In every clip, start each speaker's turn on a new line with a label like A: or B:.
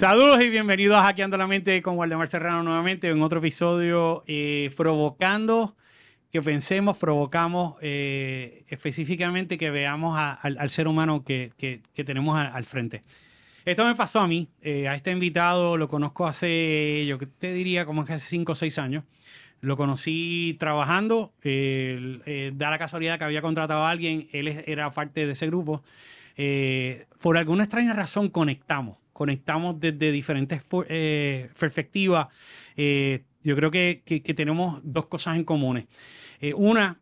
A: Saludos y bienvenidos a Hackeando la Mente con Waldemar Serrano nuevamente en otro episodio eh, provocando que pensemos, provocamos eh, específicamente que veamos al, ser humano que, tenemos al frente. Esto me pasó a mí, eh, a este invitado lo conozco hace, yo te diría como que hace 5 o 6 años. Lo conocí trabajando, da la casualidad que había contratado a alguien, él era parte de ese grupo. por alguna extraña razón conectamos conectamos desde diferentes eh, perspectivas, eh, yo creo que, tenemos dos cosas en comunes. Eh, una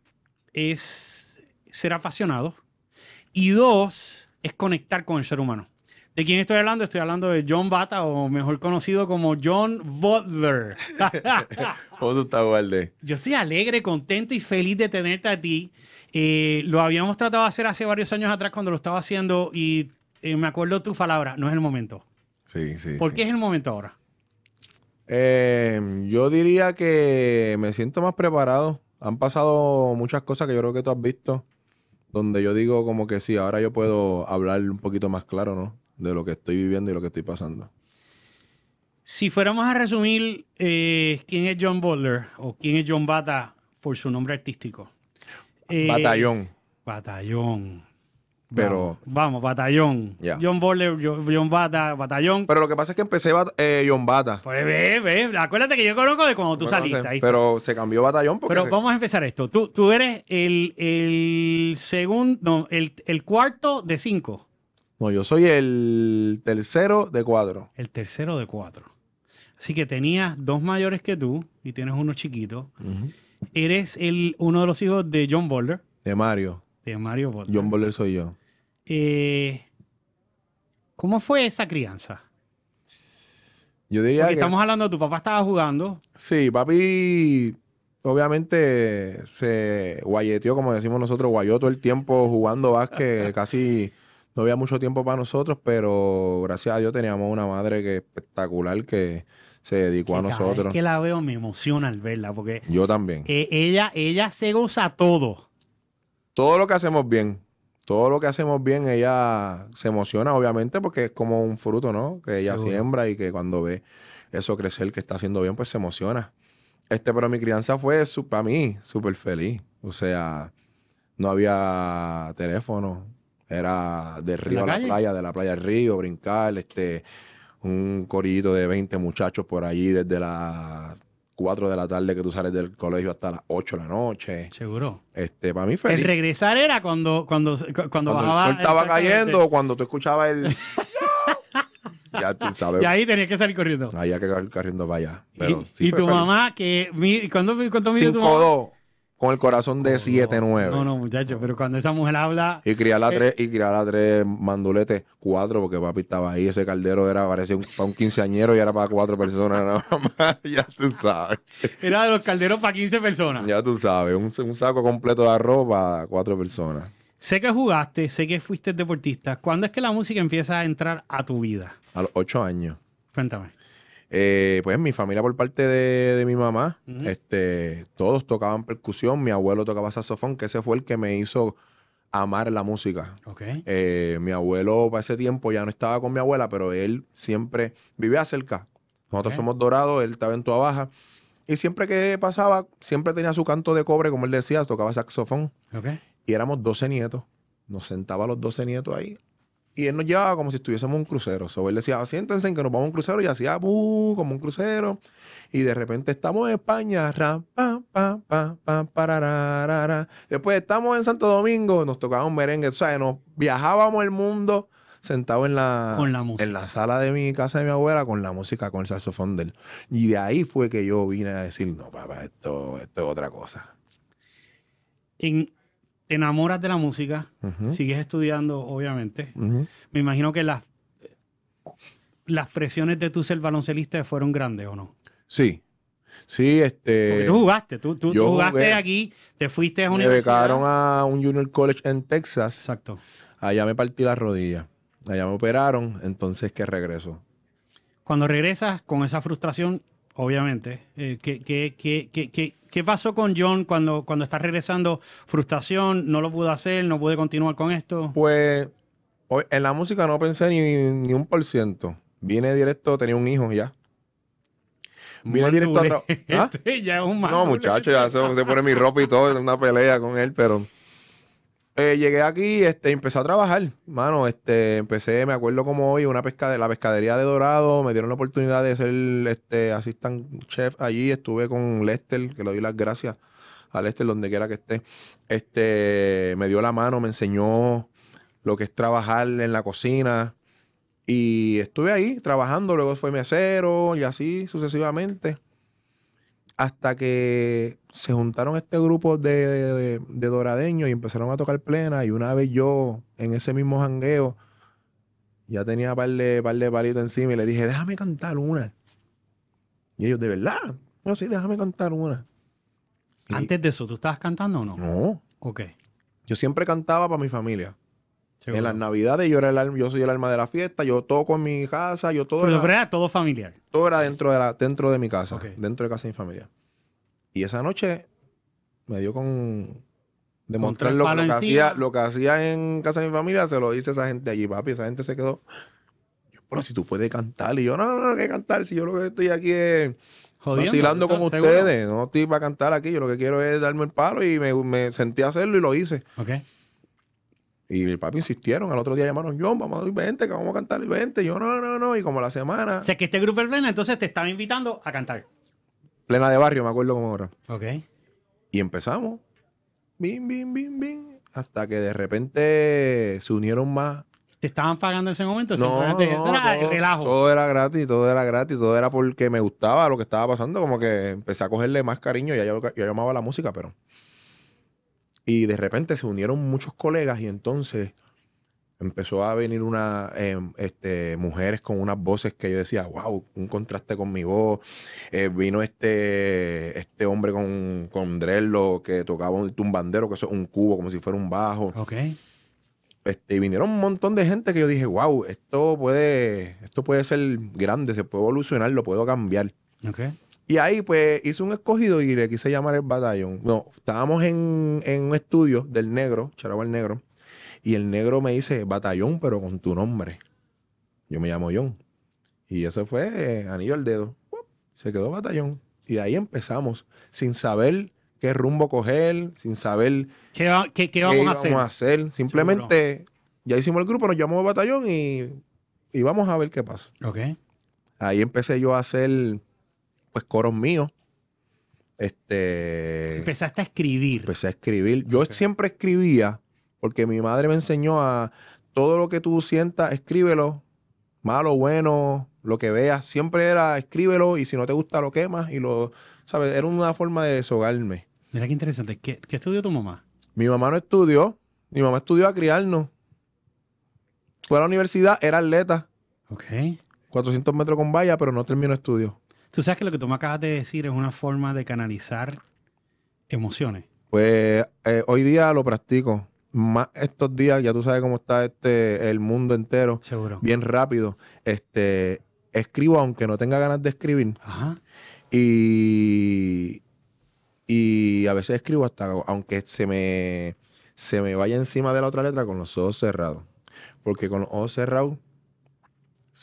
A: es ser apasionado y dos es conectar con el ser humano. ¿De quién estoy hablando? Estoy hablando de John Bata, o mejor conocido como John Butler.
B: ¿Cómo tú estás, Valde?
A: Yo estoy alegre, contento y feliz de tenerte a ti. lo habíamos tratado de hacer hace varios años atrás cuando lo estaba haciendo y me acuerdo tu palabra, no es el momento.
B: Sí, sí. ¿Por qué
A: es el momento ahora?
B: Em, yo diría que me siento más preparado. Han pasado muchas cosas que yo creo que tú has visto, donde yo digo como que sí, ahora yo puedo hablar un poquito más claro, ¿no? De lo que estoy viviendo y lo que estoy pasando.
A: Si fuéramos a resumir eh, quién es John Butler o quién es John Bata por su nombre artístico. Eh, batallón. Batallón. Pero. Vamos, batallón. John Boulder, John Bata, batallón. Pero lo que pasa es que empecé eh, John Bata. Pues ve, ve. Acuérdate que yo conozco de cuando tú saliste ahí.
B: Pero se cambió batallón
A: Pero vamos a empezar esto. Tú, tú eres el, segundo. No, el, cuarto de cinco.
B: No, yo soy el tercero de cuatro.
A: El tercero de cuatro. Así que tenías dos mayores que tú y tienes uno chiquito. Eres el, uno de los hijos de John Boulder. De Mario. De Mario Butler. John
B: Boulder soy yo.
A: Eh, ¿Cómo fue esa crianza?
B: Yo diría estamos
A: hablando de tu papá estaba jugando.
B: Sí, papi obviamente se guayeteó, como decimos nosotros, guayó todo el tiempo jugando básquet, casi no había mucho tiempo para nosotros, pero gracias a Dios teníamos una madre que espectacular que se dedicó a nosotros. Cada que
A: la veo me emociona al verla porque yo también. Eh, ella ella se goza todo.
B: Todo lo que hacemos bien todo lo que hacemos bien, ella se emociona, obviamente, porque es como un fruto, ¿no? Que ella siembra y que cuando ve eso crecer que está haciendo bien, pues se emociona. Este, pero mi crianza fue para mí súper feliz. O sea, no había teléfono. Era de río a la playa, de la playa al río, brincar, este, un corillito de 20 muchachos por allí desde la... 4 de la tarde que tú sales del colegio hasta las 8 de la noche. Seguro. Este, para mí fue... El
A: regresar era cuando cuando cuando, cuando bajaba, el sol estaba cayendo o cuando tú escuchabas el
B: Ya tú sabes. Y ahí tenías que salir corriendo. Ahí hay que salir corriendo para allá. y, tu mamá
A: que cuánto cuánto mide tu mamá? 5'2
B: con el corazón de oh, siete, 9 No,
A: no, muchachos, pero cuando esa mujer habla. Y criar a eh, tres,
B: y criar tres manduletes, cuatro, porque papi estaba ahí, ese caldero era, parecía para un quinceañero y era para cuatro personas ya tú sabes. Era de los calderos para 15 personas. Ya tú sabes, un, un saco completo de arroz para cuatro personas.
A: Sé que jugaste, sé que fuiste deportista. ¿Cuándo es que la música empieza a entrar a tu vida?
B: A los ocho años. Cuéntame. Eh, pues mi familia por parte de, mi mamá, este, todos tocaban percusión, mi abuelo tocaba saxofón, que ese fue el que me hizo amar la música. Eh, mi abuelo para ese tiempo ya no estaba con mi abuela, pero él siempre vivía cerca. Nosotros somos dorados, él estaba en tu Baja. Y siempre que pasaba, siempre tenía su canto de cobre, como él decía, tocaba saxofón. Y éramos 12 nietos. Nos sentaba los 12 nietos ahí y él nos llevaba como si estuviésemos en un crucero. él decía, siéntense en que nos vamos a un crucero. Y hacía como un crucero. Y de repente estamos en España. Después estamos en Santo Domingo. Nos tocaba un merengue. O sea, nos viajábamos el mundo sentado en la, en la sala de mi casa de mi abuela con la música, con el saxofón de él. Y de ahí fue que yo vine a decir, no, papá, esto, esto es otra cosa.
A: En, te enamoras de la música, sigues estudiando, obviamente. Me imagino que las, las presiones de tu ser baloncelista fueron grandes, ¿o no?
B: Sí. Sí, este. Porque tú jugaste,
A: tú, jugaste aquí, te fuiste a universidad. Me becaron a un
B: junior college en Texas. Exacto. Allá me partí la rodilla. Allá me operaron, entonces que regreso.
A: Cuando regresas con esa frustración, obviamente. Eh, ¿qué, pasó con John cuando, cuando está regresando? ¿Frustración? ¿No lo pude hacer? ¿No pude continuar con esto? Pues en la música
B: no pensé ni, un por ciento. Vine directo, tenía un hijo ya. Vine directo a ¿Ah?
A: este ya es un No, muchacho, ya se, se pone mi
B: ropa y todo, es una pelea con él, pero eh, llegué aquí, este, empecé a trabajar, mano, este, empecé, me acuerdo como hoy, una pesca de la pescadería de Dorado, me dieron la oportunidad de ser, este, assistant chef allí, estuve con Lester, que le doy las gracias a Lester, donde quiera que esté, este, me dio la mano, me enseñó lo que es trabajar en la cocina, y estuve ahí trabajando, luego fue mesero y así sucesivamente hasta que se juntaron este grupo de, doradeños y empezaron a tocar plena. Y una vez yo, en ese mismo jangueo, ya tenía par de, par de encima y le dije, déjame cantar una. Y ellos, ¿de verdad? No, sí, déjame cantar una. ¿Antes de eso tú estabas cantando o no? No. Ok. Yo siempre cantaba para mi familia. En las navidades yo era el yo soy el alma de la fiesta, yo toco en mi casa, yo todo. Pero
A: era, todo familiar.
B: Todo era dentro de la, dentro de mi casa, dentro de casa de mi familia. Y esa noche me dio con demostrar lo, que hacía, lo que hacía en casa de mi familia, se lo hice a esa gente allí, papi. Esa gente se quedó. Yo, pero si tú puedes cantar. Y yo, no, no, no, que cantar. Si yo lo que estoy aquí es. vacilando con ustedes. No estoy para cantar aquí. Yo lo que quiero es darme el palo y me, sentí a hacerlo y lo hice. Okay. Y el papi insistieron. Al otro día llamaron, John, vamos a ir 20, que vamos a cantar y 20. yo, no, no, no. Y como la
A: semana. O sea, que este grupo es plena, entonces te estaba invitando a cantar.
B: Plena de barrio, me acuerdo como era. Ok. Y empezamos. Bim, bim, bim, bim. Hasta que de repente se unieron más te estaban pagando
A: en ese momento. No, no, todo,
B: relajo. Todo era gratis, todo era gratis, todo era porque me gustaba lo que estaba pasando. Como que empecé a cogerle más cariño. y Ya yo, yo llamaba la música, pero y de repente se unieron muchos colegas y entonces empezó a venir una em, este, mujeres con unas voces que yo decía, wow, un contraste con mi voz. Eh, vino este, este hombre con, con Drello que tocaba un tumbandero, que es un cubo, como si fuera un bajo. Ok. Este, y vinieron un montón de gente que yo dije, wow, esto puede, esto puede ser grande, se puede evolucionar, lo puedo cambiar. Okay. Y ahí pues hice un escogido y le quise llamar el batallón. No, estábamos en, un estudio del negro, Charabal negro, y el negro me dice, batallón, pero con tu nombre. Yo me llamo John. Y eso fue eh, anillo al dedo. Se quedó batallón. Y de ahí empezamos, sin saber qué rumbo coger, sin saber
A: qué, vamos, a hacer?
B: Simplemente ya hicimos el grupo, nos llamó batallón y, y vamos a ver qué pasa. Ahí empecé yo a hacer pues, coros míos. Este, Empezaste a escribir. Empecé a escribir. Yo siempre escribía porque mi madre me enseñó a todo lo que tú sientas, escríbelo, malo, bueno, lo que veas. Siempre era escríbelo y si no te gusta lo quemas y lo, ¿sabes? Era una forma de deshogarme.
A: Mira qué interesante. ¿Qué, estudió tu mamá?
B: Mi mamá no estudió. Mi mamá estudió a criarnos. Fue a la universidad, era atleta. Ok. 400 metros con valla, pero no terminó estudio.
A: Tú sabes que lo que tú me acabas de decir es una forma de canalizar emociones.
B: Pues eh, hoy día lo practico. Más estos días, ya tú sabes cómo está este el mundo entero. Seguro. Bien rápido. Este, escribo aunque no tenga ganas de escribir. Ajá. Y, a veces escribo hasta aunque se me, se me vaya encima de la otra letra con los ojos cerrados. Porque con los ojos cerrados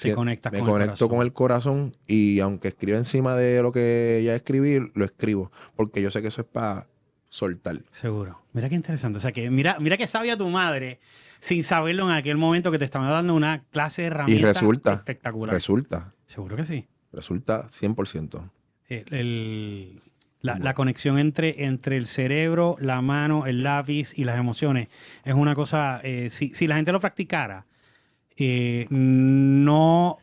B: me conecto con el
A: corazón
B: y aunque escriba encima de lo que ya escribí, lo escribo, porque yo sé que eso es para soltar.
A: Seguro. Mira qué interesante. O sea, que mira, mira que sabía tu madre sin saberlo en aquel momento que te estaba dando una clase de herramientas y resulta, espectacular.
B: Resulta. Seguro que sí. Resulta 100%.
A: Eh, la, conexión entre, entre el cerebro, la mano, el lápiz y las emociones es una cosa, eh, si, si la gente lo practicara, eh, no,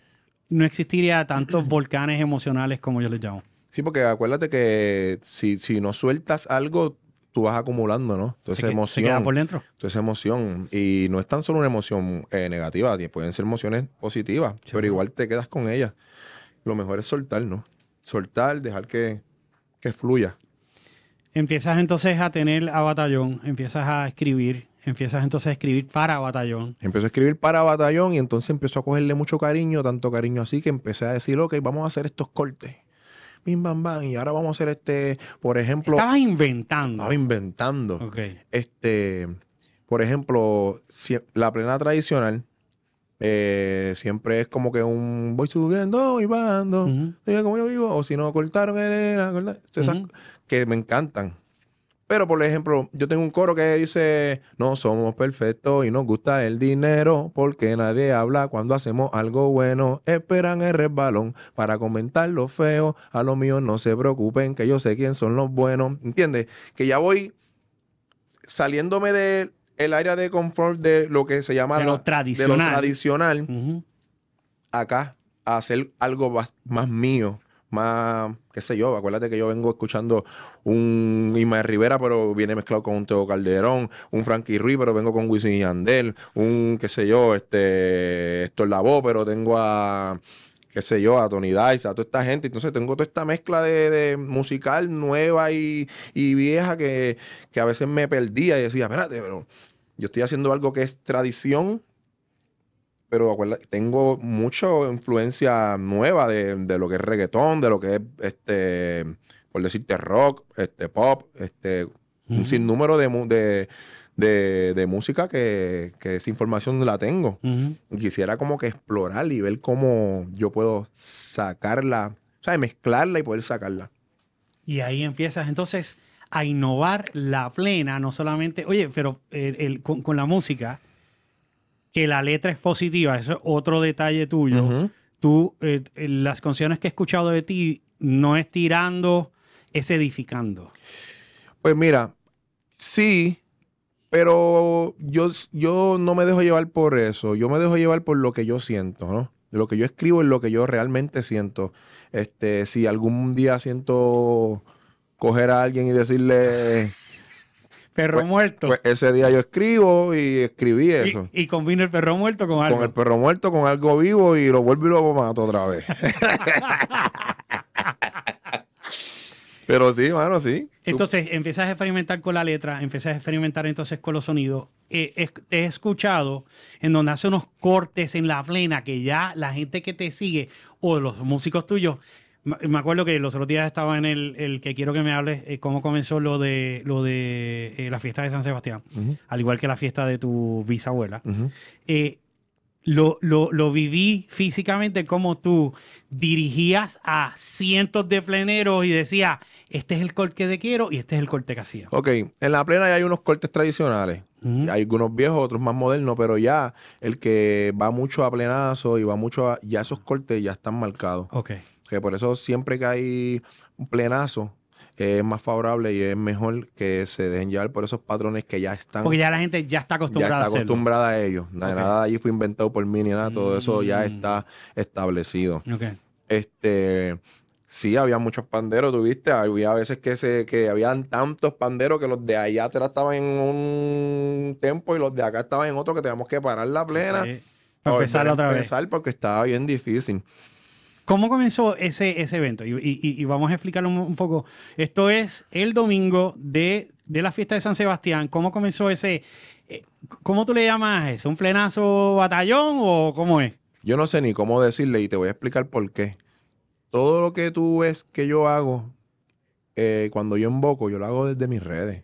A: no existiría tantos volcanes emocionales como yo les llamo.
B: Sí, porque acuérdate que si, si no sueltas algo, tú vas acumulando, ¿no? Entonces, emoción. Se queda por dentro. Entonces, emoción. Y no es tan solo una emoción eh, negativa, pueden ser emociones positivas, pero igual te quedas con ellas. Lo mejor es soltar, ¿no? Soltar, dejar que, que fluya.
A: Empiezas entonces a tener a Batallón, empiezas a escribir, empiezas entonces a escribir para Batallón.
B: Empezó a escribir para Batallón y entonces empezó a cogerle mucho cariño, tanto cariño así que empecé a decir, ok, vamos a hacer estos cortes. Bim, bam, bam. Y ahora vamos a hacer este, por ejemplo. Estabas
A: inventando. Estaba inventando. Ok.
B: Este, por ejemplo, la plena tradicional eh, siempre es como que un voy subiendo y bando. Como yo vivo. O si no, cortaron, era, que me encantan. Pero, por ejemplo, yo tengo un coro que dice, no somos perfectos y nos gusta el dinero porque nadie habla cuando hacemos algo bueno. Esperan el resbalón para comentar lo feo. A lo mío no se preocupen, que yo sé quién son los buenos. ¿Entiendes? Que ya voy saliéndome del área de confort de lo que se llama... lo tradicional. Acá, a hacer algo más mío más, qué sé yo, acuérdate que yo vengo escuchando un Ismael Rivera, pero viene mezclado con un Teo Calderón, un Frankie Ruiz, pero vengo con Wisin Andel, un, qué sé yo, este, esto voz pero tengo a, qué sé yo, a Tony Dice, a toda esta gente. Entonces tengo toda esta mezcla de, musical nueva y, vieja que, que, a veces me perdía y decía, espérate, pero yo estoy haciendo algo que es tradición pero tengo mucha influencia nueva de, lo que es reggaetón, de lo que es, este, por decirte, rock, este, pop, este, un sinnúmero de, música que, que, esa información la tengo. Quisiera como que explorar y ver cómo yo puedo sacarla, o sea, mezclarla y poder sacarla.
A: Y ahí empiezas entonces a innovar la plena, no solamente, oye, pero el, con la música que la letra es positiva, eso es otro detalle tuyo. Tú, eh, las canciones que he escuchado de ti, no es tirando, es edificando. Pues mira, sí,
B: pero yo, yo no me dejo llevar por eso, yo me dejo llevar por lo que yo siento, ¿no? Lo que yo escribo es lo que yo realmente siento. Este, si algún día siento coger a alguien y decirle...
A: Perro pues, muerto. Pues
B: ese día yo escribo y escribí eso.
A: Y, y el perro muerto con algo. Con
B: el perro muerto, con algo vivo y lo vuelvo y lo mato otra vez. Pero sí, hermano, sí.
A: Entonces, empiezas a experimentar con la letra, empiezas a experimentar entonces con los sonidos. Eh, he escuchado en donde hace unos cortes en la plena que ya la gente que te sigue o los músicos tuyos me acuerdo que los otros días estaba en el, que quiero que me hables eh, cómo comenzó lo de lo de eh, la fiesta de San Sebastián, al igual que la fiesta de tu bisabuela. Eh, lo, viví físicamente como tú dirigías a cientos de pleneros y decías, este es el corte que te quiero y este es el corte que hacía.
B: Ok, en
A: la plena ya hay unos
B: cortes tradicionales. Hay algunos viejos, otros más modernos, pero ya el que va mucho a plenazo y va mucho a... Ya esos cortes ya están marcados. Ok que por eso siempre que hay un plenazo, es más favorable y es mejor que se dejen llevar por esos patrones que ya están. Porque ya la
A: gente ya está acostumbrada. está acostumbrada
B: a, ellos. Nada, de allí fue inventado por mí ni nada. Todo eso ya mm. está establecido. Este. Sí, había muchos panderos, tuviste. Había veces que se, que habían tantos panderos que los de allá atrás estaban en un tiempo y los de acá estaban en otro que teníamos que parar la plena.
A: Para empezar otra vez. porque estaba bien difícil. ¿Cómo comenzó ese, ese evento? Y, vamos a explicarlo un, poco. Esto es el domingo de, la fiesta de San Sebastián. ¿Cómo comenzó ese? Eh, ¿Cómo tú le llamas eso? ¿Un flenazo batallón o cómo es?
B: Yo no sé ni cómo decirle y te voy a explicar por qué. Todo lo que tú ves que yo hago, eh, cuando yo invoco, yo lo hago desde mis redes.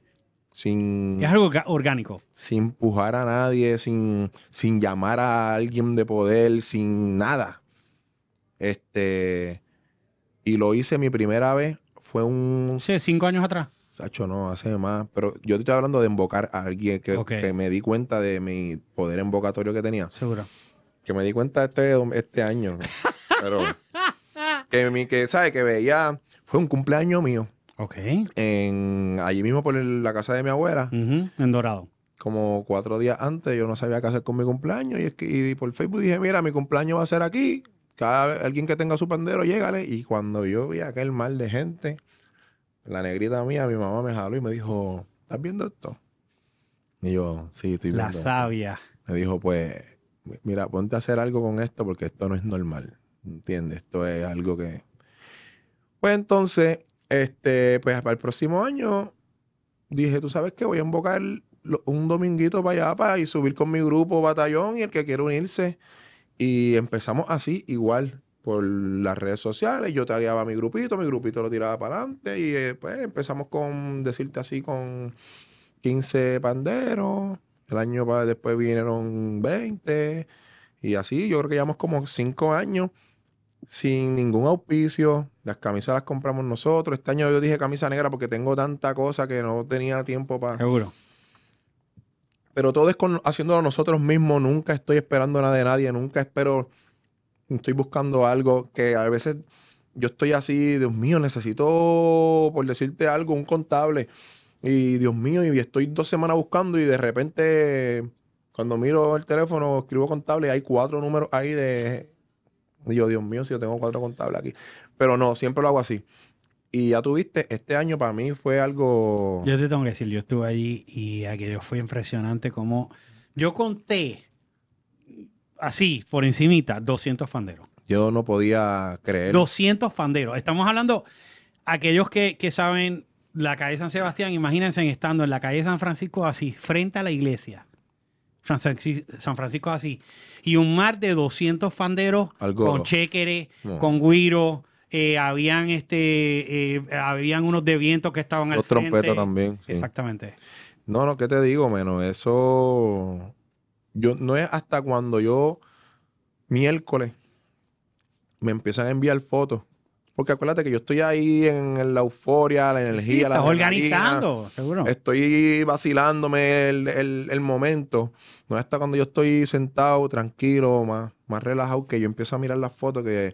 B: Sin, es
A: algo orgánico.
B: Sin empujar a nadie, sin, sin llamar a alguien de poder, sin nada. Este, y lo hice mi primera vez, fue un... Sí, cinco años atrás. Sacho, no, hace más. Pero yo te estoy hablando de invocar a alguien que, me di cuenta de mi poder invocatorio que tenía. Seguro. Que me di cuenta este, este año. Pero que, mi, que, sabe Que veía, fue un cumpleaños mío. Ok. En, allí mismo por la casa de mi abuela. En Dorado. Como cuatro días antes, yo no sabía qué hacer con mi cumpleaños. Y, es que, y por Facebook dije, mira, mi cumpleaños va a ser aquí. Cada alguien que tenga su pandero, llégale. Y cuando yo vi aquel mal de gente, la negrita mía, mi mamá me jaló y me dijo, ¿estás viendo esto? Y yo, sí, estoy viendo. La sabia. Me dijo, pues, mira, ponte a hacer algo con esto porque esto no es normal. ¿Entiendes? Esto es algo que... Pues entonces, este, pues para el próximo año, dije, tú sabes que voy a invocar un dominguito para allá para y subir con mi grupo batallón y el que quiera unirse. Y empezamos así, igual, por las redes sociales. Yo tagueaba guiaba mi grupito, mi grupito lo tiraba para adelante. Y después eh, pues empezamos con, decirte así, con 15 panderos. El año después vinieron 20. Y así, yo creo que llevamos como 5 años sin ningún auspicio. Las camisas las compramos nosotros. Este año yo dije camisa negra porque tengo tanta cosa que no tenía tiempo para... Seguro pero todo es haciéndolo nosotros mismos. Nunca estoy esperando nada de nadie. Nunca espero. Estoy buscando algo que a veces yo estoy así, Dios mío, necesito, por decirte algo, un contable. Y Dios mío, y estoy dos semanas buscando y de repente, cuando miro el teléfono, escribo contable hay cuatro números ahí de... Dios mío, si yo tengo cuatro contables aquí. Pero no, siempre lo hago así. Y ya tuviste, este año para mí fue algo... Yo
A: te tengo que decir, yo estuve allí y aquello fue impresionante como... Yo conté, así, por encimita, 200 fanderos. Yo no podía creer. 200 fanderos. Estamos hablando, aquellos que, que saben la calle San Sebastián, imagínense estando en la calle San Francisco así, frente a la iglesia. San Francisco así. Y un mar de 200 fanderos con chéquere, con guiro, eh, habían este eh, habían unos de viento que estaban Los al frente. trompetas también. Exactamente.
B: No, no, ¿qué te digo, menos? Eso yo no es hasta cuando yo miércoles me empiezan a enviar fotos. Porque acuérdate que yo estoy ahí en la euforia, la energía. Sí, estás organizando, seguro. Estoy vacilándome el, momento. No es hasta cuando yo estoy sentado, tranquilo, más, más relajado, que yo empiezo a mirar las fotos que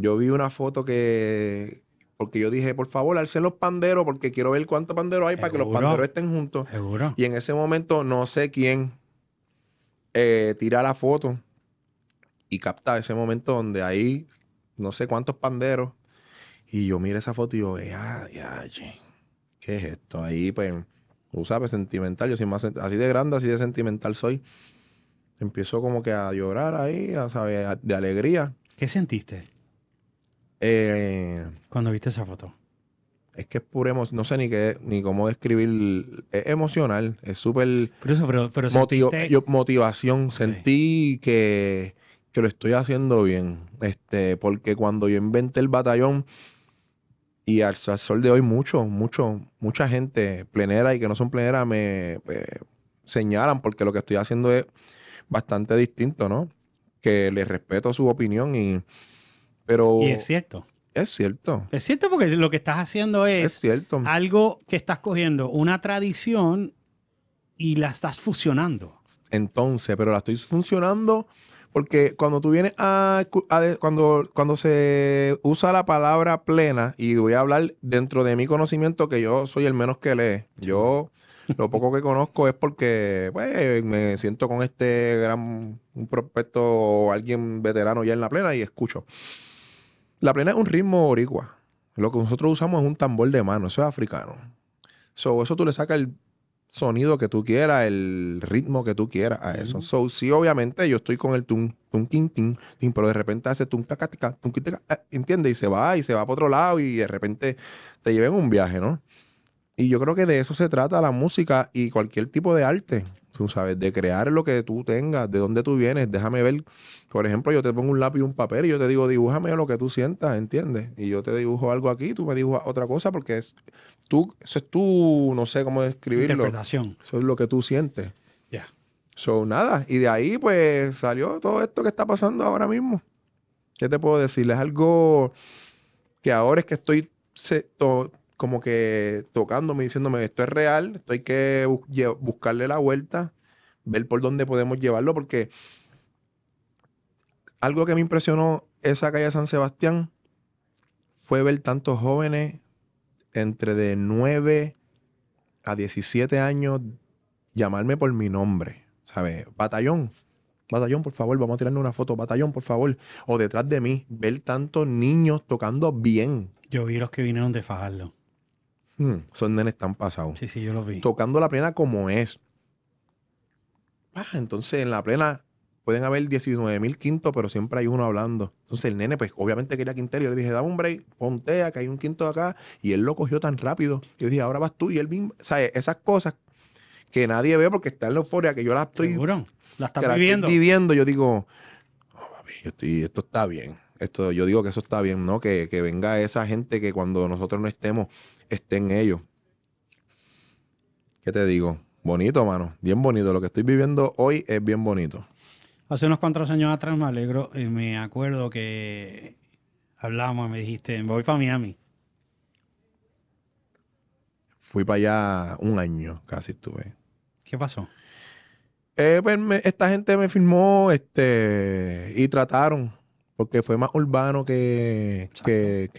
B: yo vi una foto que. Porque yo dije, por favor, alcen los panderos, porque quiero ver cuántos panderos hay para que los panderos estén juntos. Y en ese momento, no sé quién eh, tira la foto y capta ese momento donde ahí no sé cuántos panderos. Y yo miro esa foto y yo, ya, ya, ¿qué es esto? Ahí, pues, tú sabes, sentimental. Yo soy más, así de grande, así de sentimental soy. Empiezo como que a llorar ahí, a, saber, de alegría. ¿Qué sentiste? Eh, cuando viste esa foto. Es que es pura emoción. No sé ni qué, ni cómo describir. Es emocional. Es súper. Pero eso, motivación. Sentí que, lo estoy haciendo bien. Este, porque cuando yo inventé el batallón. Y al, sol de hoy, mucho, mucho, mucha gente plenera y que no son plenera me señalan porque lo que estoy haciendo es bastante distinto, ¿no? Que les respeto su opinión y, pero, y es cierto. Es cierto.
A: Es cierto porque lo que estás haciendo es, algo que estás cogiendo, una tradición y la estás fusionando.
B: Entonces, pero la estoy funcionando porque cuando tú vienes a, cuando, cuando se usa la palabra plena, y voy a hablar dentro de mi conocimiento, que yo soy el menos que lee. Yo lo poco que conozco es porque pues, me siento con este gran un prospecto o alguien veterano ya en la plena y escucho. La plena es un ritmo boricua. Lo que nosotros usamos es un tambor de mano, eso es africano. So, eso tú le sacas el sonido que tú quieras, el ritmo que tú quieras a eso. So, sí, obviamente yo estoy con el tum, tum, tin, tin, pero de repente hace tum, taca, tum, taca, eh, ¿entiendes? Y se va, y se va para otro lado, y de repente te lleven un viaje, ¿no? Y yo creo que de eso se trata la música y cualquier tipo de arte tú sabes, de crear lo que tú tengas, de dónde tú vienes, déjame ver, por ejemplo, yo te pongo un lápiz y un papel y yo te digo, dibújame lo que tú sientas, ¿entiendes? Y yo te dibujo algo aquí, tú me dibujas otra cosa porque es tú, eso es tú, no sé cómo describirlo. Interpretación. Eso es lo que tú sientes. Ya. son So, nada, y de ahí pues salió todo esto que está pasando ahora mismo. ¿Qué te puedo decir? Es algo que ahora es que estoy se, como que tocándome, diciéndome, esto es real, esto hay que buscarle la vuelta, ver por dónde podemos llevarlo, porque algo que me impresionó esa calle San Sebastián fue ver tantos jóvenes entre de 9 a 17 años llamarme por mi nombre, ¿sabes? Batallón, batallón, por favor, vamos a tirarle una foto, batallón, por favor. O detrás de mí, ver tantos niños tocando bien.
A: Yo vi los que vinieron de Fajardo.
B: Hmm, Son nenes tan pasados. Sí, sí, yo los vi. Tocando la plena como es. Ah, entonces en la plena pueden haber 19.000 quintos, pero siempre hay uno hablando. Entonces el nene, pues obviamente quería quintero. Yo le dije, dame un break, pontea, que hay un quinto acá. Y él lo cogió tan rápido. Yo dije, ahora vas tú. Y él mismo, sea, Esas cosas que nadie ve porque está en la euforia, que yo las estoy. Seguro. La están viviendo. Yo digo, oh, esto está bien. Esto, yo digo que eso está bien, ¿no? Que, que venga esa gente que cuando nosotros no estemos esté en ellos. ¿Qué te digo? Bonito, mano. Bien bonito. Lo que estoy viviendo hoy es bien bonito.
A: Hace unos cuantos años atrás me alegro y me acuerdo que hablamos, me dijiste, voy para Miami.
B: Fui para allá un año, casi estuve. ¿Qué pasó? Eh, pues, esta gente me firmó este, y trataron, porque fue más urbano que, que,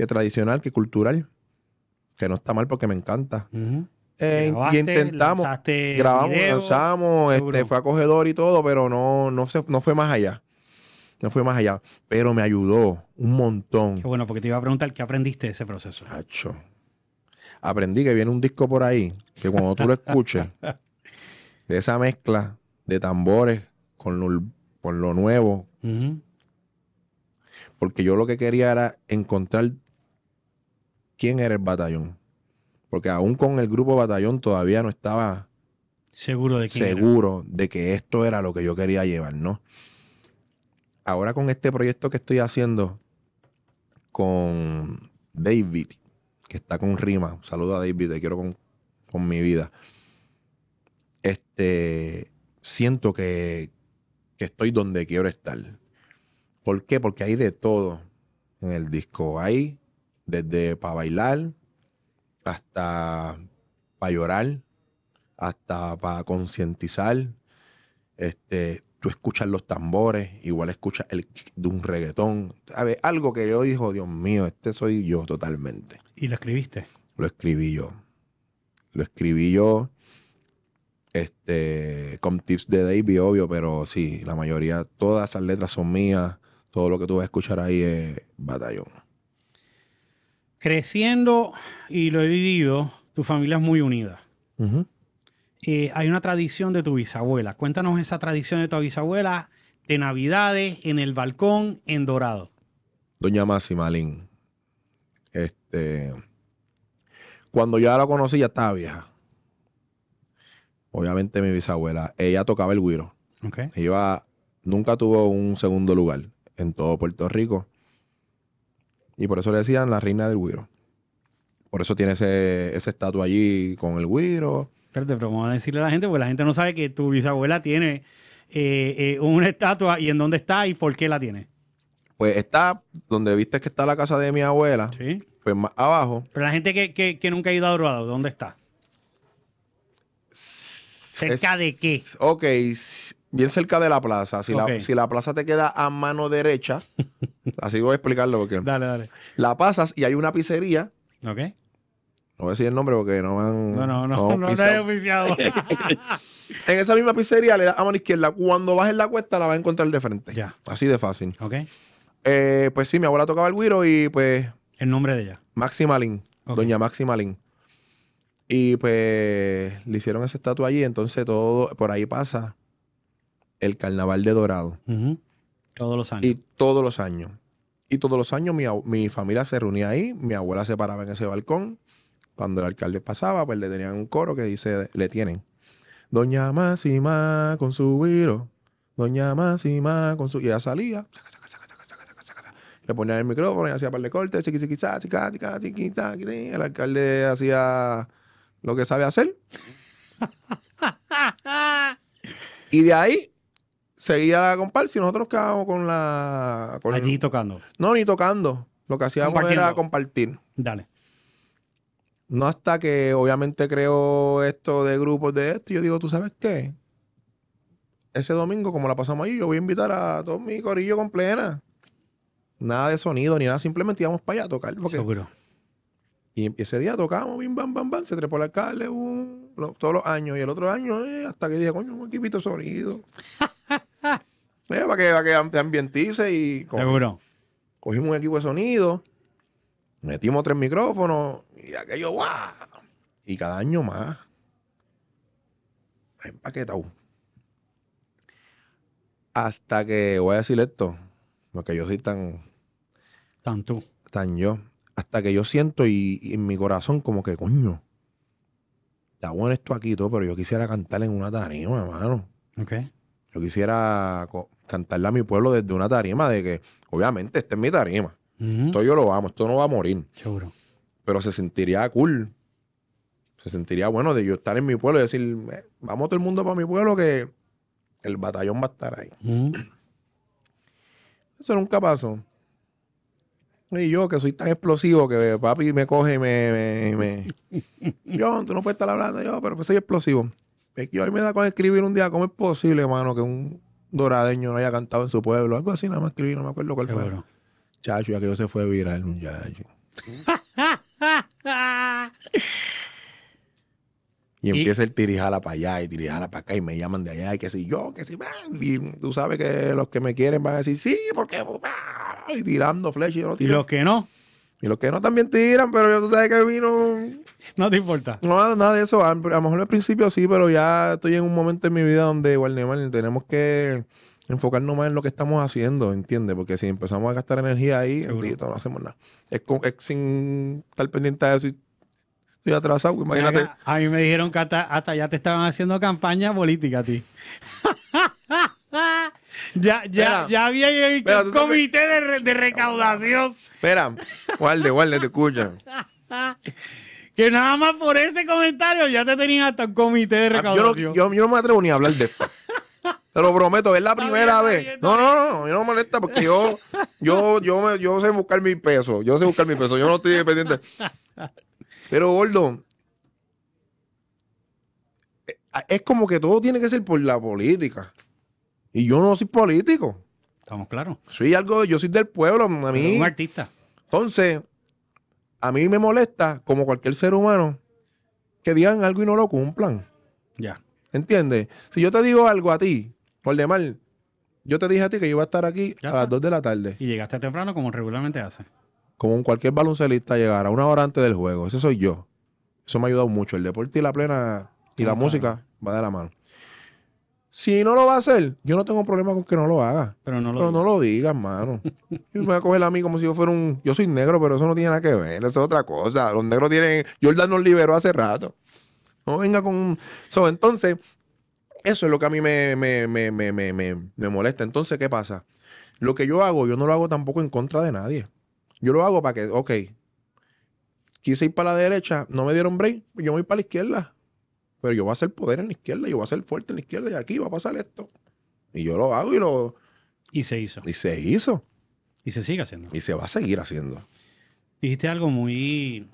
B: que tradicional, que cultural, que no está mal porque me encanta. Eh, y intentamos,
A: grabamos, lanzamos,
B: este, fue acogedor y todo, pero no, no, se, no fue más allá. No fue más allá, pero me ayudó un montón. Qué
A: bueno, porque te iba a preguntar qué aprendiste de ese proceso. Hacho.
B: Aprendí que viene un disco por ahí, que cuando tú lo escuches, de esa mezcla de tambores con lo, nuevo, porque yo lo que quería era encontrar quién era el batallón. Porque aún con el grupo batallón todavía no estaba
A: seguro de,
B: que esto era lo que yo quería llevar, ¿no? Ahora con este proyecto que estoy haciendo con David, que está con Rima, un saludo a David, te quiero con, mi vida. Este, siento que, que estoy donde quiero estar. ¿Por qué? Porque hay de todo en el disco. Hay desde para bailar hasta para llorar, hasta para concientizar. Este, tú escuchas los tambores, igual escuchas el de un reggaetón. A ver, algo que yo dijo, Dios mío, este soy yo totalmente. ¿Y lo escribiste? Lo escribí yo. Lo escribí yo. Este, con tips de David, obvio, pero sí, la mayoría, todas esas letras son mías. Todo lo que tú vas a escuchar ahí es batallón
A: creciendo y lo he vivido, tu familia es muy unida. Eh, hay una tradición de tu bisabuela. Cuéntanos esa tradición de tu bisabuela de Navidades en el balcón en Dorado.
B: Doña Maximalín, este, cuando yo la conocí ya estaba vieja. Obviamente mi bisabuela, ella tocaba el güiro. nunca tuvo un segundo lugar en todo Puerto Rico. Y por eso le decían la reina del güiro. Por eso tiene ese, estatua allí con el güiro.
A: Espérate, pero vamos a decirle a la gente, porque la gente no sabe que tu bisabuela tiene eh, eh, una estatua y en dónde está y por qué la tiene.
B: Pues está donde viste que está la casa de mi abuela. Sí. Pues más abajo.
A: Pero la gente que, nunca ha ido a Dorado, ¿dónde está?
B: ¿Cerca de qué? Ok, bien cerca de la plaza. Si, la, si la plaza te queda a mano derecha, así voy a explicarlo porque. Dale, dale. La pasas y hay una pizzería. Ok. No voy a decir el nombre porque no van. No, no, no, no, hay oficiado. en esa misma pizzería le das a mano izquierda. Cuando bajes la cuesta, la vas a encontrar de frente. Ya. Así de fácil. Ok. Eh, pues sí, mi abuela tocaba el guiro y pues. El nombre de ella. Maximalin. Doña Maximalin. Y pues le hicieron esa estatua allí. Entonces todo por ahí pasa el Carnaval de Dorado. Todos los años. Y todos los años. Y todos los años mi, familia se reunía ahí, mi abuela se paraba en ese balcón. Cuando el alcalde pasaba, pues le tenían un coro que dice, le tienen. Doña Máxima con su viro, Doña Máxima con su... Y ella salía, le ponía el micrófono y hacía par de cortes, el alcalde hacía lo que sabe hacer. y de ahí seguía la comparsa y nosotros quedábamos con la. Allí tocando. No, ni tocando. Lo que hacíamos era compartir. Dale. No hasta que obviamente creo esto de grupos de esto. yo digo, ¿tú sabes qué? Ese domingo, como la pasamos ahí, yo voy a invitar a todo mi corillo con plena. Nada de sonido ni nada, simplemente íbamos para allá a tocar. Porque... Seguro. Y ese día tocamos, bim, bam, bam, bam, se trepó el alcalde un... todos los años. Y el otro año, eh, hasta que dije, coño, un equipito sonido. Eh, para, que, te ambientice y... Cogimos un equipo de sonido, metimos tres micrófonos y aquello, ¡guau! Y cada año más. Empaquetado. Hasta que, voy a decir esto, porque yo soy tan... Tan tú. Tan yo. Hasta que yo siento y, en mi corazón como que, coño, está bueno esto aquí todo, pero yo quisiera cantar en una tarima, hermano. Ok. Yo quisiera cantarle a mi pueblo desde una tarima de que, obviamente, esta es mi tarima. Esto yo lo amo, esto no va a morir. Pero se sentiría cool. Se sentiría bueno de yo estar en mi pueblo y decir, eh, vamos todo el mundo para mi pueblo que el batallón va a estar ahí. Eso nunca pasó. Y yo, que soy tan explosivo, que papi me coge y me. me, Yo, tú no puedes estar hablando, yo, pero pues soy explosivo. Es que hoy me da con escribir un día, ¿cómo es posible, hermano, que un doradeño no haya cantado en su pueblo. Algo así, nada más escribí, no me acuerdo cuál fue. Chacho, ya que yo se fue viral, muchacho. y empieza el tirijala para allá y tirijala para acá y me llaman de allá y que si yo, que si Y tú sabes que los que me quieren van a decir sí, porque ah", y tirando flecha y no Y los que no. Y los que no también tiran, pero tú sabes que vino. No te importa. No, nada de eso. A, lo mejor al principio sí, pero ya estoy en un momento en mi vida donde igual ni tenemos que enfocarnos más en lo que estamos haciendo, ¿entiendes? Porque si empezamos a gastar energía ahí, no hacemos nada. Es,
A: con, sin estar pendiente de eso estoy atrasado, imagínate. a mí me dijeron que hasta, hasta ya te estaban haciendo campaña política a ti. ya, ya, ya había un comité de, recaudación. Espera,
B: guarde, guarde, te escuchan. Que nada más por ese comentario ya te tenían hasta un comité de ah, recaudación. yo- no me atrevo ni a hablar de esto. Te lo prometo, es la primera vez. no, no, no, yo no me molesta porque yo, yo, yo, sé buscar mi peso. Yo sé buscar mi peso. Yo no estoy dependiente. Pero, gordo, eh, es como que todo tiene que ser por la política. Y yo no soy político. Estamos claros. Soy algo, yo soy del pueblo. A mí, un artista. Entonces, a mí me molesta, como cualquier ser humano, que digan algo y no lo cumplan. Ya. ¿Entiendes? Si yo te digo algo a ti, por de mal, yo te dije a ti que yo iba a estar aquí a las 2 de la tarde.
A: Y llegaste temprano como regularmente hace.
B: Como cualquier baloncelista llegara, una hora antes del juego. Ese soy yo. Eso me ha ayudado mucho. El deporte y la plena y la música va de la mano. Si no lo va a hacer, yo no tengo problema con que no lo haga. Pero no lo, diga, hermano. me va a coger a mí como si yo fuera un. Yo soy negro, pero eso no tiene nada que ver. Eso es otra cosa. Los negros tienen. Jordan nos liberó hace rato. No venga con un. entonces, eso es lo que a mí me, me, molesta. Entonces, ¿qué pasa? Lo que yo hago, yo no lo hago tampoco en contra de nadie. Yo lo hago para que, ok, quise ir para la derecha, no me dieron break, yo me voy para la izquierda. Pero yo voy a hacer poder en la izquierda, yo voy a ser fuerte en la izquierda y aquí va a pasar esto. Y yo lo hago y lo... Y se hizo. Y se hizo. Y se sigue haciendo. Y se va a seguir haciendo.
A: Dijiste algo muy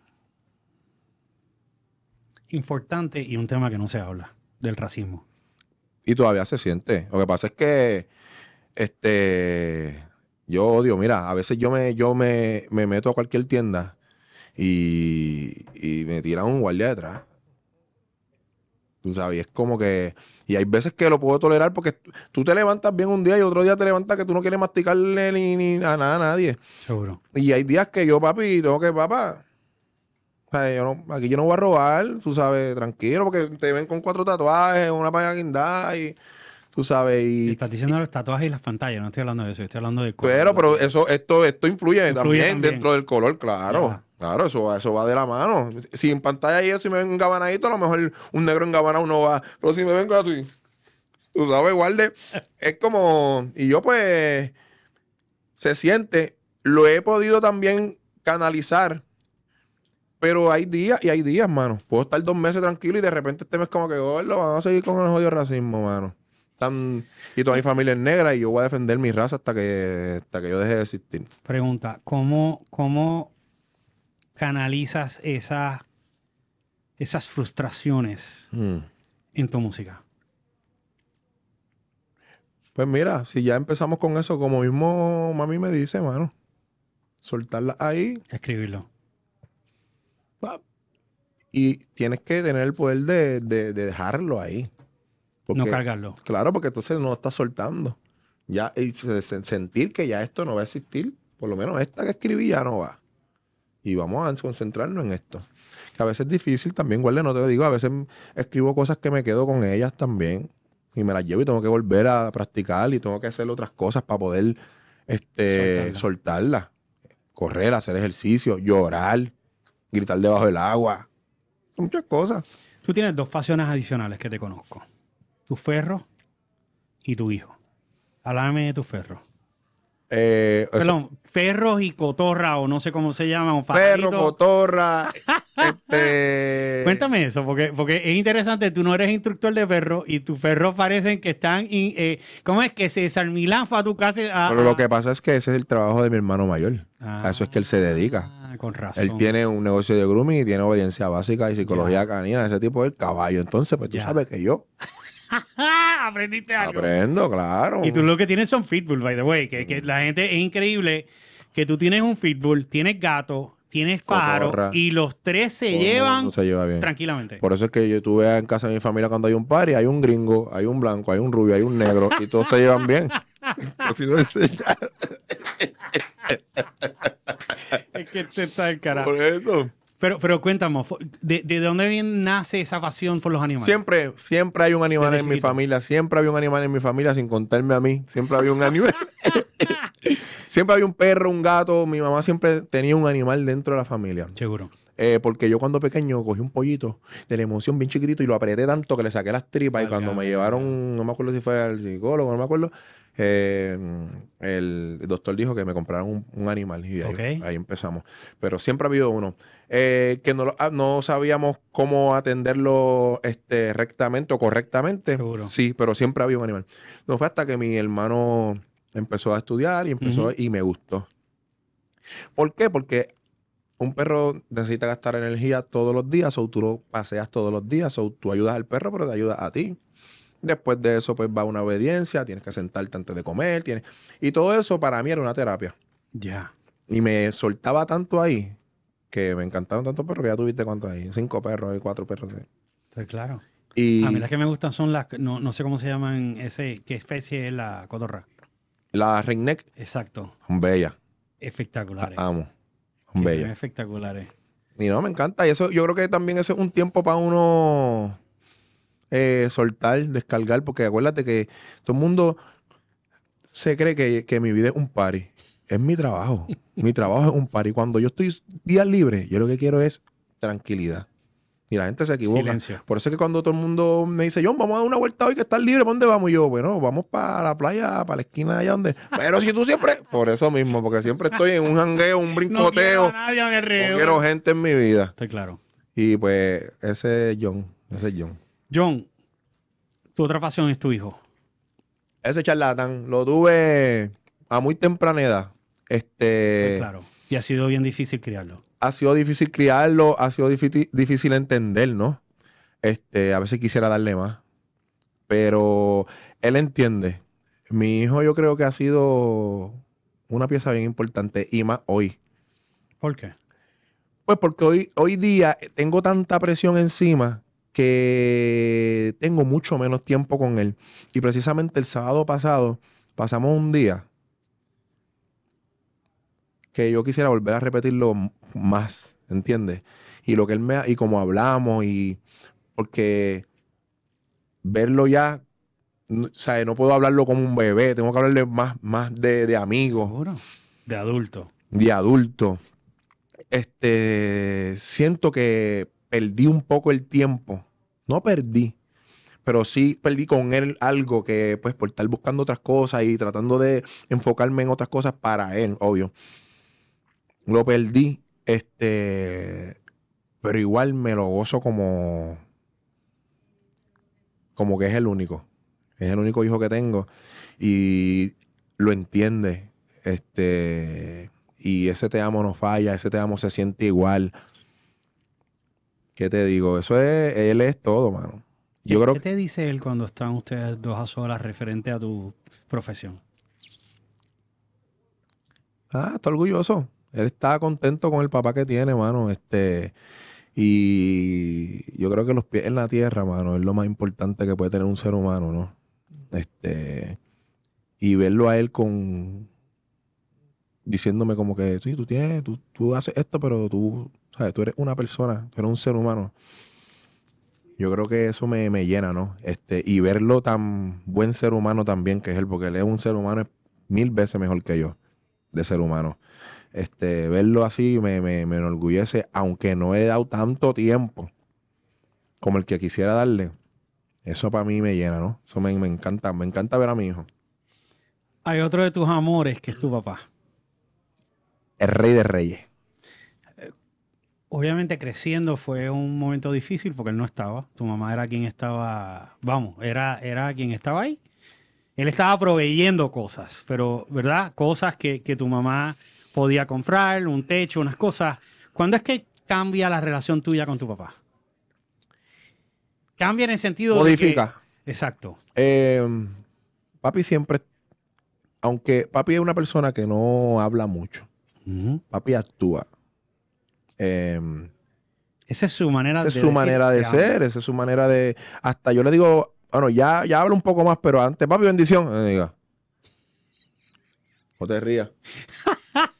A: importante y un tema que no se habla, del racismo.
B: Y todavía se siente. Lo que pasa es que este yo odio, mira, a veces yo me, yo me, meto a cualquier tienda y, y me tiran un guardia detrás. Tú sabes, es como que. Y hay veces que lo puedo tolerar porque tú te levantas bien un día y otro día te levantas que tú no quieres masticarle ni, ni a nada a nadie. Seguro. Y hay días que yo, papi, tengo que, papá. aquí yo no voy a robar, tú sabes, tranquilo, porque te ven con cuatro tatuajes, una paga guindada y.
A: Tú sabes, y. Estás diciendo las los tatuajes y las pantallas, no estoy hablando de eso, estoy hablando del color. Pero, pero eso, esto, esto influye, también, dentro del color,
B: claro. Claro, eso va, eso va de la mano. Si en pantalla y eso, y me ven engabanadito, a lo mejor un negro en engabanado no va. Pero si me ven así, tú sabes, guarde. Es como. Y yo, pues. Se siente. Lo he podido también canalizar. Pero hay días y hay días, mano. Puedo estar dos meses tranquilo y de repente este mes como que, Lo vamos a seguir con el jodido racismo, mano y toda mi familia es negra y yo voy a defender mi raza hasta que hasta que yo deje de existir.
A: Pregunta, ¿cómo cómo canalizas esas esas frustraciones hmm. en tu música? Pues mira, si
B: ya empezamos con eso, como mismo mami me dice, mano, soltarla ahí. Escribirlo. Y tienes que tener el poder de dejarlo ahí
A: no cargarlo.
B: Claro, porque entonces no está soltando. Ya, y sentir que ya esto no va a existir, por lo menos esta que escribí ya no va. Y vamos a concentrarnos en esto. Que a veces es difícil también, guarda, no te lo digo, a veces escribo cosas que me quedo con ellas también y me las llevo y tengo que volver a practicar y tengo que hacer otras cosas para poder este, soltarlas. Correr, hacer ejercicio, llorar, gritar debajo del agua.
A: Muchas cosas. Tú tienes dos pasiones adicionales que te conozco tu ferro y tu hijo. Háblame de tu ferro. Eh, Perdón, ferros y cotorra, o no sé cómo se llaman. un ferro,
B: cotorra.
A: Este, Cuéntame eso, porque, porque es interesante. Tú no eres instructor de perro y tus ferros parecen que están. Eh, ¿Cómo es que se a tu casa? A, ah, Pero lo ah.
B: que pasa es que ese es el trabajo de mi hermano mayor. a eso es que él se dedica.
A: Ah, con razón. Él
B: tiene un negocio de grooming y tiene obediencia básica y psicología canina, ese tipo de caballo. Entonces, pues tú sabes que yo.
A: Aprendiste algo.
B: Aprendo, claro. Y tú lo
A: que tienes son fitbull by the way. Que, la gente es increíble que tú tienes un fitbull tienes gato, tienes pájaro y los tres se llevan tranquilamente.
B: Por eso es que yo tuve en casa de mi familia cuando hay un par y hay un gringo, hay un blanco, hay un rubio, hay un negro y todos se llevan bien. Así es es
A: que te este está el carajo. Por eso. Pero, pero cuéntame ¿de, dónde viene nace esa pasión por los animales?
B: Siempre, siempre hay un animal en mi familia, siempre había un animal en mi familia sin contarme a mí, siempre había un animal. siempre había un perro, un gato, mi mamá siempre tenía un animal dentro de la familia. Seguro. Eh, porque yo cuando pequeño cogí un pollito de la emoción bien chiquitito y lo apreté tanto que le saqué las tripas y cuando me llevaron, no me acuerdo si fue al psicólogo, no me acuerdo, eh, el doctor dijo que me compraron un, animal y ahí, ahí, empezamos. Pero siempre ha habido uno. Eh, que no, ah, no, sabíamos cómo atenderlo este, rectamente o correctamente. Sí, pero siempre había un animal. No fue hasta que mi hermano empezó a estudiar y empezó y me gustó. ¿Por qué? Porque un perro necesita gastar energía todos los días, o tú lo paseas todos los días, o tú ayudas al perro, pero te ayuda a ti. Después de eso, pues va una obediencia, tienes que sentarte antes de comer, Y todo eso para mí era una terapia. Ya. Y me soltaba tanto ahí que me encantaron tantos perros que ya tuviste cuántos ahí. Cinco perros, y cuatro perros.
A: Sí. claro. Y... A mí las que me gustan son las, no, sé cómo se llaman, ese, qué especie es la cotorra. La ringneck. Exacto. Son bellas. Espectaculares.
B: amo. Son
A: Espectaculares.
B: Y no, me encanta. Y eso, yo creo que también eso es un tiempo para uno eh, soltar, descargar, porque acuérdate que todo el mundo se cree que, que mi vida es un party. Es mi trabajo. Mi trabajo es un par. Y cuando yo estoy días libres, yo lo que quiero es tranquilidad. Y la gente se equivoca. Por eso es que cuando todo el mundo me dice, John, vamos a dar una vuelta hoy que estás libre, ¿para dónde vamos? Y yo, bueno, vamos para la playa, para la esquina de allá donde. Pero si tú siempre. Por eso mismo, porque siempre estoy en un jangueo, un brincoteo. No quiero, gente en mi vida. Está claro. Y pues, ese es John. Ese es John.
A: John, tu otra pasión es tu hijo.
B: Ese charlatán lo tuve a muy temprana edad. Este, pues claro.
A: Y ha sido bien difícil criarlo.
B: Ha sido difícil criarlo, ha sido difícil entender, ¿no? Este, a veces quisiera darle más. Pero él entiende. Mi hijo yo creo que ha sido una pieza bien importante y más hoy. ¿Por qué? Pues porque hoy, hoy día tengo tanta presión encima que tengo mucho menos tiempo con él. Y precisamente el sábado pasado pasamos un día que yo quisiera volver a repetirlo más, ¿entiendes? Y lo que él me y como hablamos y porque verlo ya o no puedo hablarlo como un bebé, tengo que hablarle más, más de, de amigos. De adulto. De adulto. Este, siento que perdí un poco el tiempo. No perdí, pero sí perdí con él algo que, pues, por estar buscando otras cosas y tratando de enfocarme en otras cosas para él, obvio. Lo perdí, este, pero igual me lo gozo como, como que es el único. Es el único hijo que tengo y lo entiende. Este, y ese te amo no falla, ese te amo se siente igual. ¿Qué te digo? Eso es, él es todo, mano.
A: Yo creo... ¿Qué te dice él cuando están ustedes dos a solas referente a tu profesión?
B: Ah, está orgulloso. Él está contento con el papá que tiene, mano. Este, y yo creo que los pies en la tierra, mano, es lo más importante que puede tener un ser humano, ¿no? Este, y verlo a él con diciéndome como que sí, tú tienes, tú, haces esto, pero tú, sabes, tú eres una persona, tú eres un ser humano. Yo creo que eso me, me, llena, ¿no? Este, y verlo tan buen ser humano también que es él, porque él es un ser humano mil veces mejor que yo, de ser humano. Este, verlo así me, enorgullece, aunque no he dado tanto tiempo como el que quisiera darle. Eso para mí me llena, ¿no? Eso me, encanta, me encanta ver a mi hijo.
A: Hay otro de tus amores que es tu papá.
B: El rey de reyes.
A: Obviamente creciendo fue un momento difícil porque él no estaba. Tu mamá era quien estaba, vamos, era, era quien estaba ahí. Él estaba proveyendo cosas, pero, ¿verdad? Cosas que, que tu mamá podía comprar, un techo, unas cosas. ¿Cuándo es que cambia la relación tuya con tu papá? Cambia en el sentido Modifica. de. Modifica. Exacto. Eh, papi siempre.
B: Aunque papi es una persona que no habla mucho, papi actúa. Eh,
A: esa es su manera
B: de ser. Es su manera de ser, esa es su manera de. Hasta yo le digo, bueno, ya, ya hablo un poco más, pero antes, papi, bendición. Eh, diga. te rías.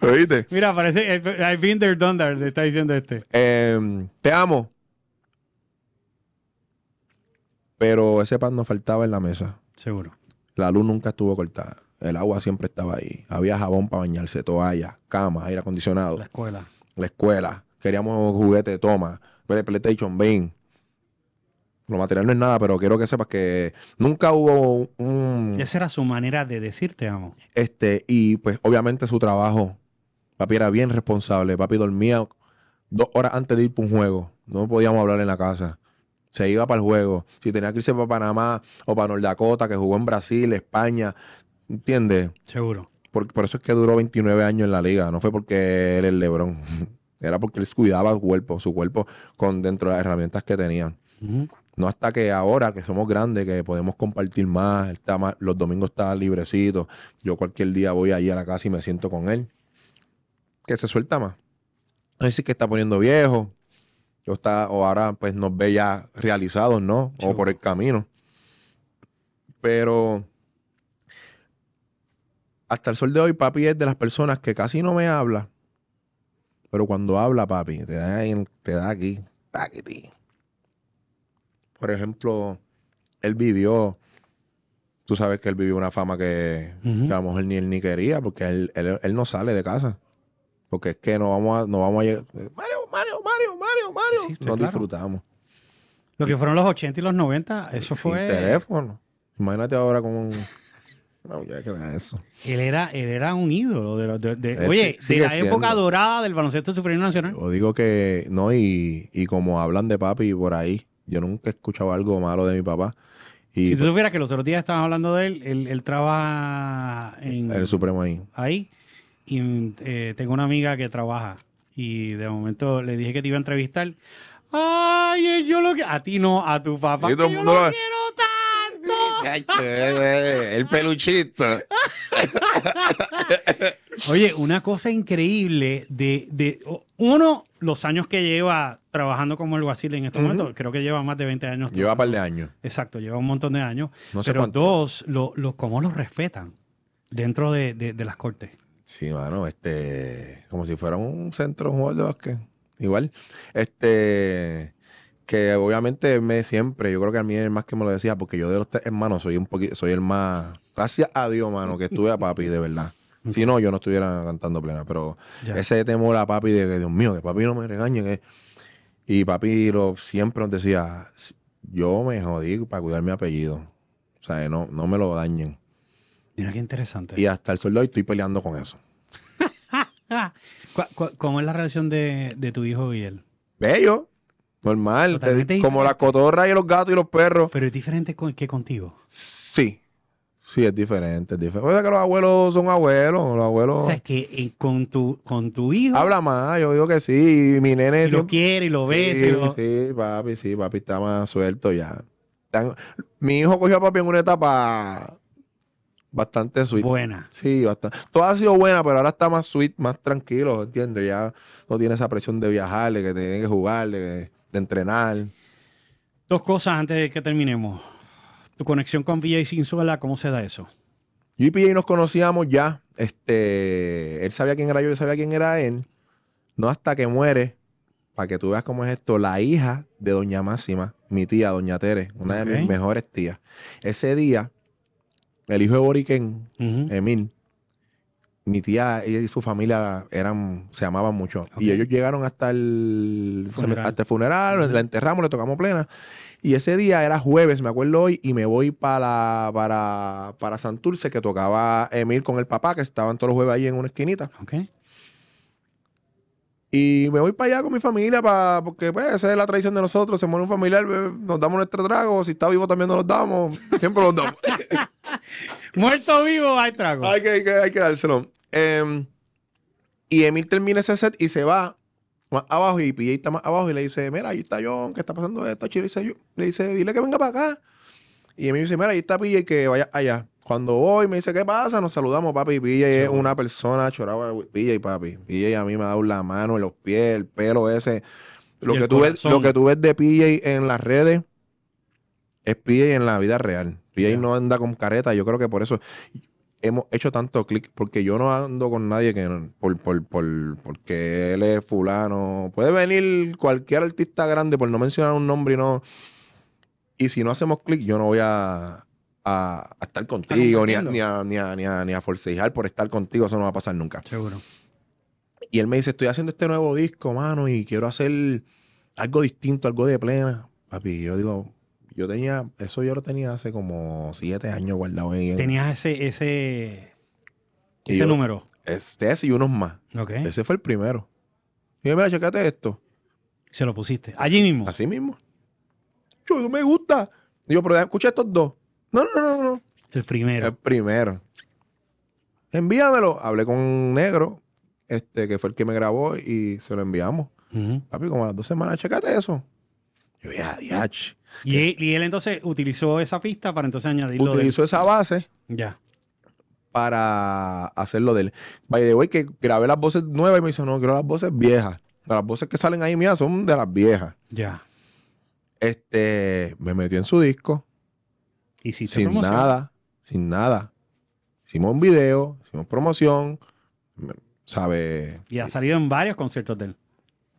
B: ¿Oíste? Mira,
A: parece. Eh, I've been there, done le está diciendo este. Em, te amo.
B: Pero ese pan no faltaba en la mesa. Seguro. La luz nunca estuvo cortada. El agua siempre estaba ahí. Había jabón para bañarse, toallas, cama, aire acondicionado. La escuela. La escuela. Queríamos juguete, toma. PlayStation, Bing lo material no es nada, pero quiero que sepas que nunca hubo un...
A: Esa era su manera de decirte amo.
B: Este, y pues obviamente su trabajo. Papi era bien responsable. Papi dormía dos horas antes de ir para un juego. No podíamos hablar en la casa. Se iba para el juego. Si tenía que irse para Panamá o para North que jugó en Brasil, España. ¿Entiendes? Seguro. Por, eso es que duró 29 años en la liga. No fue porque él el Lebrón. Era porque él cuidaba su cuerpo, su cuerpo con dentro de las herramientas que tenía. No hasta que ahora que somos grandes, que podemos compartir más, está más los domingos está librecito, yo cualquier día voy allí a la casa y me siento con él, que se suelta más. Así que está poniendo viejo, o, está, ahora pues nos ve ya realizados, ¿no? O por el camino. Pero hasta el sol de hoy, papi es de las personas que casi no me habla, pero cuando habla, papi, te da, ahí te da aquí, taquiti por ejemplo, él vivió, tú sabes que él vivió una fama que, a lo mejor ni él ni quería, porque él, él, él, no sale de casa. Porque es que no vamos a, vamos a llegar. Mario, Mario, Mario, Mario, Mario. Nos disfrutamos.
A: Lo que fueron los 80 y los 90, eso fue. Sin teléfono.
B: Imagínate ahora como un.
A: No, ya que era eso. Él era, él era un ídolo. De, de, oye, de la época dorada del baloncesto superior nacional.
B: O digo que, no, y, y como hablan de papi por ahí, yo nunca he escuchado algo malo de mi papá. Y
A: si tú pues, supieras que los otros días estabas hablando de él, él, trabaja en... El Supremo ahí. Ahí. Y eh, tengo una amiga que trabaja. Y de momento le dije que te iba a entrevistar. Ay, yo lo que... A ti no, a tu papá. yo lo, quiero tanto. El peluchito. Oye, una cosa increíble de... de uno, los años que lleva trabajando como el alguacil en estos momentos. Creo que lleva más de 20 años.
B: Lleva un par de años.
A: Exacto, lleva un montón de años. pero dos, cómo los respetan dentro de, las cortes.
B: Sí, mano, este, como si fuera un centro un jugador de Igual. Este que obviamente me siempre, yo creo que a mí es el más que me lo decía, porque yo de los tres hermanos soy un poquito, soy el más, gracias a Dios, mano, que estuve a papi, de verdad. Si no, yo no estuviera cantando plena, pero ese temor a papi de que, Dios mío, que papi no me regañe, que y papi lo, siempre nos decía, yo me jodí para cuidar mi apellido. O sea, no, no me lo dañen. Mira qué interesante. Y hasta el sol estoy peleando con eso.
A: ¿Cómo es la relación de, tu hijo y él?
B: Bello. Normal. Eh, como la cotorra y los gatos y los perros. Pero es diferente con, que contigo. Sí. Sí, es diferente, diferente. O sea que los abuelos son abuelos, los abuelos. O sea, que eh, con, tu, con tu hijo. Habla más, yo digo que sí. mi nene. Y lo quiere y lo ve. Sí, sí, papi, sí, papi está más suelto ya. Mi hijo cogió a papi en una etapa bastante sweet. Buena. Sí, bastante. Todo ha sido buena, pero ahora está más sweet, más tranquilo, ¿entiendes?
A: Ya no tiene esa presión de viajar, de que tiene que jugar, de entrenar. Dos cosas antes de que terminemos tu conexión con VJ Sinzuela, ¿cómo se da eso?
B: Yo y PJ nos conocíamos ya. Este, él sabía quién era yo, yo sabía quién era él. No hasta que muere, para que tú veas cómo es esto, la hija de Doña Máxima, mi tía, Doña Tere, una de mis mejores tías. Ese día, el hijo de Boriken, Emil, mi tía y su familia eran, se amaban mucho. Y ellos llegaron hasta el funeral, la enterramos, le tocamos plena. Y ese día era jueves, me acuerdo hoy, y me voy para, para, para Santurce, que tocaba Emil con el papá, que estaban todos los jueves ahí en una esquinita. Y me voy para allá con mi familia, para, porque pues, esa es la tradición de nosotros. Se muere un familiar, nos damos nuestro trago. Si está vivo también nos lo damos. Siempre lo damos. Muerto vivo hay trago. Hay que, hay que, dárselo. Em, y Emil termina ese set y se va abajo y PJ está más abajo y le dice, mira, ahí está John, ¿qué está pasando esto? Chile le dice, dile que venga para acá. Y me dice, mira, ahí está PJ, que vaya allá. Cuando voy, me dice, ¿qué pasa? Nos saludamos, papi. PJ es una persona choraba. PJ, papi. PJ a mí me ha dado la mano, los pies, el pelo ese. Lo, que tú, ves, lo que tú ves de PJ en las redes es PJ en la vida real. PJ no anda con careta. Yo creo que por eso hemos hecho tanto clic, porque yo no ando con nadie que porque él es fulano. Puede venir cualquier artista grande, por no mencionar un nombre y no. Y si no hacemos clic, yo no voy a, estar contigo, ni a, ni, ni forcejar por estar contigo, eso no va a pasar nunca. Seguro. Y él me dice, estoy haciendo este nuevo disco, mano, y quiero hacer algo distinto, algo de plena. Papi, yo digo, yo tenía, eso yo lo tenía hace como siete años guardado en.
A: Tenías ese, ese, ese número.
B: Este, ese y unos más. Okay. Ese fue el primero. Y mira, checate esto. Se lo pusiste. Allí mismo. Así mismo. Yo, eso me gusta. yo, pero escucha estos dos. No, no, no, no. El primero. El primero. Envíamelo. Hablé con un negro, este, que fue el que me grabó y se lo enviamos. Papi, como a las dos semanas, checate eso. Yo, ya, ya.
A: Y, él entonces utilizó esa pista para entonces añadirlo. Utilizó
B: esa base. Ya. Para hacerlo de él. By the way, que grabé las voces nuevas y me dice, no, quiero las voces viejas. Las voces que salen ahí mías son de las viejas. Ya. Este, me metió en su disco. ¿Y si sin nada, sin nada. Hicimos un video, hicimos promoción, ¿sabe?
A: Y ha salido en varios conciertos de él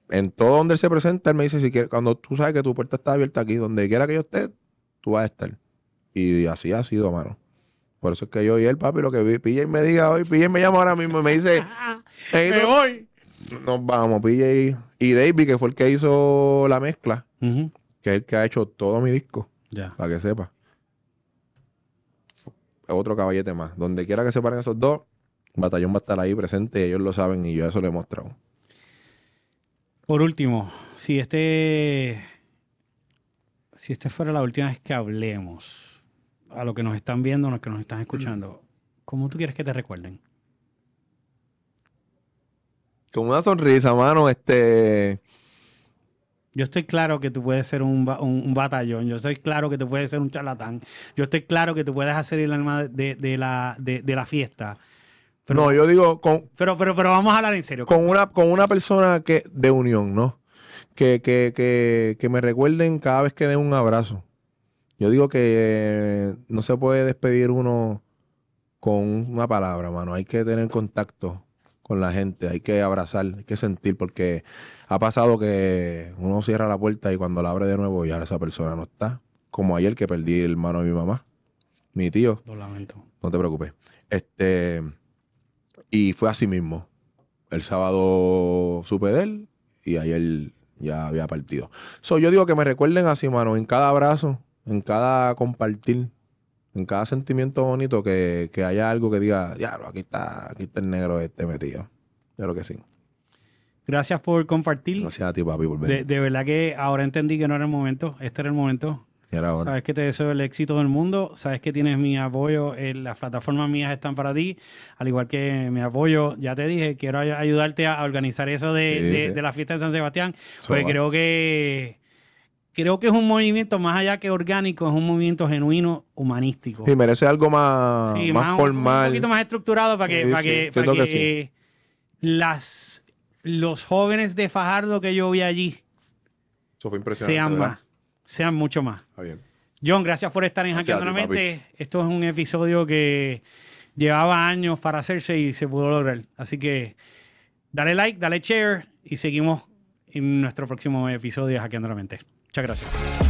B: en todo donde él se presenta, él me dice, si quiere. cuando tú sabes que tu puerta está abierta aquí, donde quiera que yo esté, tú vas a estar. Y así ha sido, hermano. Por eso es que yo y él, papi, lo que y me diga hoy, y me llama ahora mismo y me dice,
A: me voy.
B: Nos vamos, PJ. Y David, que fue el que hizo la mezcla, que es el que ha hecho todo mi disco, para que sepa. Otro caballete más. Donde quiera que se paren esos dos, Batallón va a estar ahí presente ellos lo saben y yo eso le he mostrado.
A: Por último, si este, si este fuera la última vez que hablemos a lo que nos están viendo, a los que nos están escuchando, ¿cómo tú quieres que te recuerden?
B: Con una sonrisa, mano, este...
A: Yo estoy claro que tú puedes ser un, batallón, yo estoy claro que tú puedes ser un charlatán, yo estoy claro que tú puedes hacer el alma de, la, de, de la fiesta, no, yo digo con. Pero, pero, pero vamos a hablar en serio. Con una, con
B: una persona que, de unión, ¿no? Que, que, que, que me recuerden cada vez que den un abrazo. Yo digo que eh, no se puede despedir uno con una palabra, mano. Hay que tener contacto con la gente, hay que abrazar, hay que sentir, porque ha pasado que uno cierra la puerta y cuando la abre de nuevo ya esa persona no está. Como ayer que perdí el hermano de mi mamá, mi tío. Lo lamento. No te preocupes. Este. Y fue así mismo. El sábado supe de él y ayer ya había partido. So, yo digo que me recuerden así, mano, en cada abrazo, en cada compartir, en cada sentimiento bonito, que, haya algo que diga, ya, aquí está, aquí está el negro este metido. Yo creo que sí.
A: Gracias por compartir. Gracias a ti, papi, por De, de verdad que ahora entendí que no era el momento. Este era el momento. Sabes que te deseo el éxito del mundo, sabes que tienes mi apoyo, eh, las plataformas mías están para ti, al igual que mi apoyo, ya te dije, quiero ayudarte a organizar eso de, la fiesta de San Sebastián, porque creo que creo que es un movimiento más allá que orgánico, es un movimiento genuino, humanístico. Y merece
B: algo más, más, formal. Un poquito más
A: estructurado para que, las, los jóvenes de Fajardo que yo vi allí
B: sean más
A: sean mucho más. John, gracias por estar en Hackeando la Mente. Esto es un episodio que llevaba años para hacerse y se pudo lograr. Así que dale like, dale share y seguimos en nuestro próximo episodio de Hackeando la Mente. Muchas gracias.